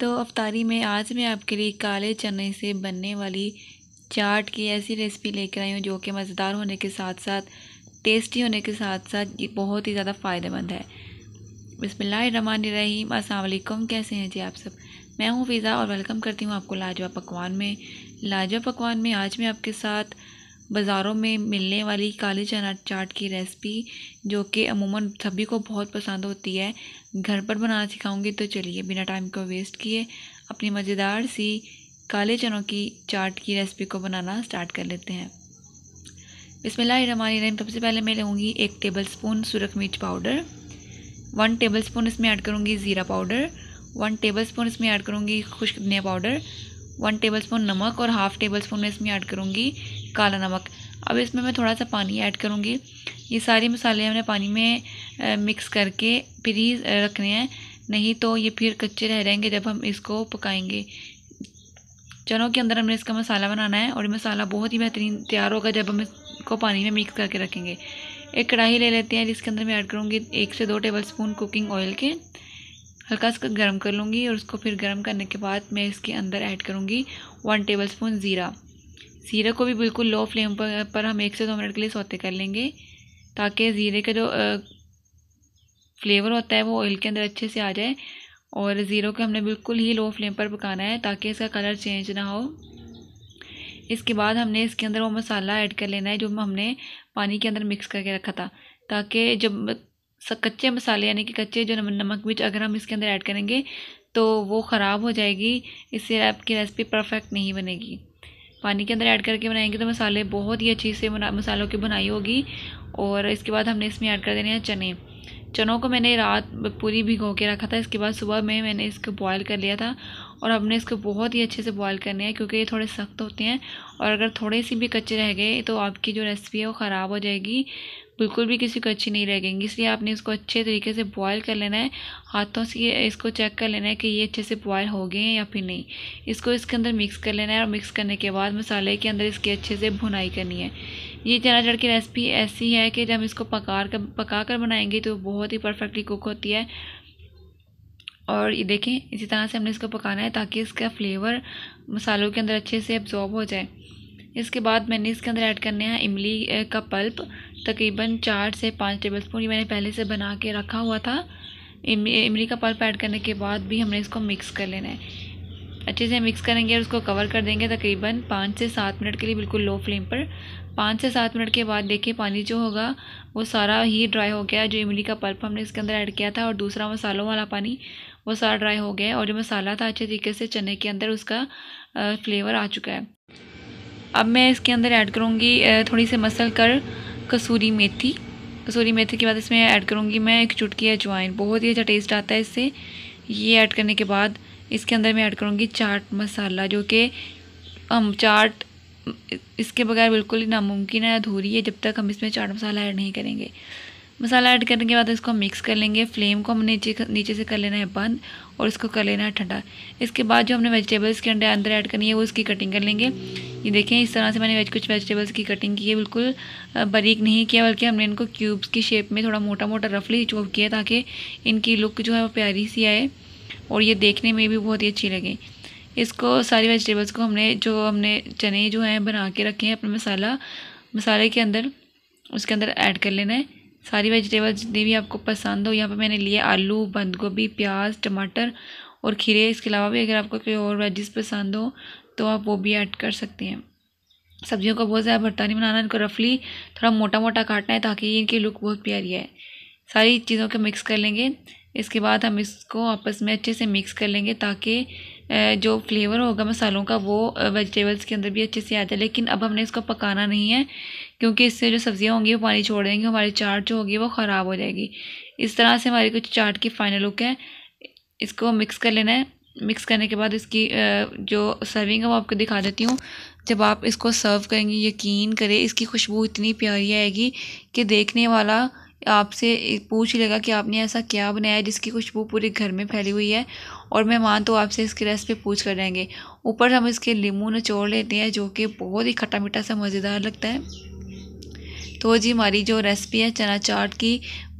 तो अफतारी में आज मैं आपके लिए काले चने से बनने वाली चाट की ऐसी रेसिपी लेकर आई हूँ जो कि मज़ेदार होने के साथ साथ टेस्टी होने के साथ साथ ये बहुत ही ज़्यादा फ़ायदेमंद है रहीम अस्सलाम कैसे हैं जी आप सब मैं हूँ फ़िज़ा और वेलकम करती हूँ आपको लाजवा पकवान में लाजवा पकवान में आज मैं आपके साथ बाज़ारों में मिलने वाली काले चना चाट की रेसिपी जो कि अमूमन सभी को बहुत पसंद होती है घर पर बनाना सिखाऊंगी तो चलिए बिना टाइम को वेस्ट किए अपनी मज़ेदार सी काले चनों की चाट की रेसिपी को बनाना स्टार्ट कर लेते हैं बिस्मिल सबसे पहले मैं लूँगी एक टेबल स्पून सुरख मिर्च पाउडर वन टेबल स्पून इसमें ऐड करूँगी ज़ीरा पाउडर वन टेबल स्पून इसमें ऐड करूँगी खुश्क धनिया पाउडर वन टेबल स्पून नमक और हाफ़ टेबल स्पून इसमें ऐड करूँगी काला नमक अब इसमें मैं थोड़ा सा पानी ऐड करूँगी ये सारे मसाले हमने पानी में आ, मिक्स करके फिर ही रखने हैं नहीं तो ये फिर कच्चे रह जाएंगे जब हम इसको पकाएंगे चनों के अंदर हमने इसका मसाला बनाना है और मसाला बहुत ही बेहतरीन तैयार होगा जब हम इसको पानी में मिक्स करके रखेंगे एक कढ़ाई ले लेते हैं जिसके अंदर मैं ऐड करूँगी एक से दो टेबल स्पून कुकिंग ऑयल के हल्का सा गर्म कर लूँगी और उसको फिर गर्म करने के बाद मैं इसके अंदर ऐड करूँगी वन टेबल स्पून ज़ीरा ज़ीरे को भी बिल्कुल लो फ्लेम पर पर हम एक से दो मिनट के लिए सोते कर लेंगे ताकि ज़ीरे का जो फ्लेवर होता है वो ऑयल के अंदर अच्छे से आ जाए और ज़ीरो को हमने बिल्कुल ही लो फ्लेम पर पकाना है ताकि इसका कलर चेंज ना हो इसके बाद हमने इसके अंदर वो मसाला ऐड कर लेना है जो हमने पानी के अंदर मिक्स करके रखा था ताकि जब कच्चे मसाले यानी कि कच्चे जो नमक मिर्च अगर हम इसके अंदर ऐड करेंगे तो वो ख़राब हो जाएगी इससे आपकी रेसिपी परफेक्ट नहीं बनेगी पानी के अंदर ऐड करके बनाएंगे तो मसाले बहुत ही अच्छी से मसालों की बनाई होगी और इसके बाद हमने इसमें ऐड कर देने हैं चने चनों को मैंने रात पूरी भिगो के रखा था इसके बाद सुबह में मैंने इसको बॉयल कर लिया था और हमने इसको बहुत ही अच्छे से बॉयल करने हैं क्योंकि ये थोड़े सख्त होते हैं और अगर थोड़े सी भी कच्चे रह गए तो आपकी जो रेसिपी है वो ख़राब हो जाएगी बिल्कुल भी किसी को अच्छी नहीं लगेंगी इसलिए आपने इसको अच्छे तरीके से बॉयल कर लेना है हाथों से इसको चेक कर लेना है कि ये अच्छे से बॉयल हो गए हैं या फिर नहीं इसको इसके अंदर मिक्स कर लेना है और मिक्स करने के बाद मसाले के अंदर इसकी अच्छे से भुनाई करनी है ये चना चढ़ की रेसिपी ऐसी है कि जब इसको पका कर पका कर बनाएंगे तो बहुत ही परफेक्टली कुक होती है और ये देखें इसी तरह से हमने इसको पकाना है ताकि इसका फ्लेवर मसालों के अंदर अच्छे से एब्जॉर्ब हो जाए इसके बाद मैंने इसके अंदर ऐड करने हैं इमली का पल्प तकरीबन चार से पाँच टेबल स्पून ये मैंने पहले से बना के रखा हुआ था इमली का पल्प ऐड करने के बाद भी हमने इसको मिक्स कर लेना है अच्छे से मिक्स करेंगे और उसको कवर कर देंगे तकरीबन पाँच से सात मिनट के लिए बिल्कुल लो फ्लेम पर पाँच से सात मिनट के बाद देखिए पानी जो होगा वो सारा ही ड्राई हो गया जो इमली का पल्प हमने इसके अंदर ऐड किया था और दूसरा मसालों वाला पानी वो सारा ड्राई हो गया और जो मसाला था अच्छे तरीके से चने के अंदर उसका फ्लेवर आ चुका है अब मैं इसके अंदर ऐड करूँगी थोड़ी सी मसल कर कसूरी मेथी कसूरी मेथी के बाद इसमें ऐड करूँगी मैं एक चुटकी अजवाइन बहुत ही अच्छा टेस्ट आता है इससे ये ऐड करने के बाद इसके अंदर मैं ऐड करूँगी चाट मसाला जो कि हम चाट इसके बगैर बिल्कुल ही नामुमकिन है अधूरी है जब तक हम इसमें चाट मसाला ऐड नहीं करेंगे मसाला ऐड करने के बाद इसको मिक्स कर लेंगे फ्लेम को हम नीचे नीचे से कर लेना है बंद और इसको कर लेना है ठंडा इसके बाद जो हमने वेजिटेबल्स के अंडे अंदर ऐड करनी है वो इसकी कटिंग कर लेंगे ये देखें इस तरह से मैंने वेज कुछ वेजिटेबल्स की कटिंग की है बिल्कुल बारीक नहीं किया बल्कि हमने इनको क्यूब्स की शेप में थोड़ा मोटा मोटा रफली चॉप किया ताकि इनकी लुक जो है वो प्यारी सी आए और ये देखने में भी बहुत ही अच्छी लगे इसको सारी वेजिटेबल्स को हमने जो हमने चने जो हैं बना के रखे हैं अपना मसाला मसाले के अंदर उसके अंदर ऐड कर लेना है सारी वेजिटेबल्स जितनी भी आपको पसंद हो यहाँ पर मैंने लिए आलू बंद गोभी प्याज टमाटर और खीरे इसके अलावा भी अगर आपको कोई और वेजिस पसंद हो तो आप वो भी ऐड कर सकते हैं सब्जियों का बहुत ज़्यादा भरता नहीं बनाना इनको रफली थोड़ा मोटा मोटा काटना है ताकि इनकी लुक बहुत प्यारी है सारी चीज़ों को मिक्स कर लेंगे इसके बाद हम इसको आपस में अच्छे से मिक्स कर लेंगे ताकि जो फ्लेवर होगा मसालों का वो वेजिटेबल्स के अंदर भी अच्छे से आ जाए लेकिन अब हमने इसको पकाना नहीं है क्योंकि इससे जो सब्ज़ियाँ होंगी वो पानी छोड़ देंगी हमारी चाट जो होगी वो ख़राब हो जाएगी इस तरह से हमारी कुछ चाट की फ़ाइनल लुक है इसको मिक्स कर लेना है मिक्स करने के बाद इसकी जो सर्विंग है वो आपको दिखा देती हूँ जब आप इसको सर्व करेंगे यकीन करें इसकी खुशबू इतनी प्यारी आएगी कि देखने वाला आपसे पूछ लेगा कि आपने ऐसा क्या बनाया जिसकी खुशबू पूरे घर में फैली हुई है और मेहमान तो आपसे इसकी रेसिपी पूछ कर जाएंगे ऊपर हम इसके लीमू निचोड़ लेते हैं जो कि बहुत ही खट्टा मीठा सा मज़ेदार लगता है तो जी हमारी जो रेसिपी है चना चाट की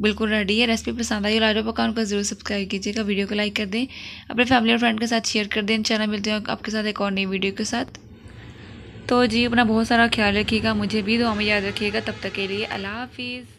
बिल्कुल रेडी है रेसिपी पसंद आई और लाडो पकान को ज़रूर सब्सक्राइब कीजिएगा वीडियो को लाइक कर दें अपने फैमिली और फ्रेंड के साथ शेयर कर दें इन मिलते हैं आपके साथ एक और नई वीडियो के साथ तो जी अपना बहुत सारा ख्याल रखिएगा मुझे भी तो हमें याद रखिएगा तब तक के लिए अल्लाह हाफिज़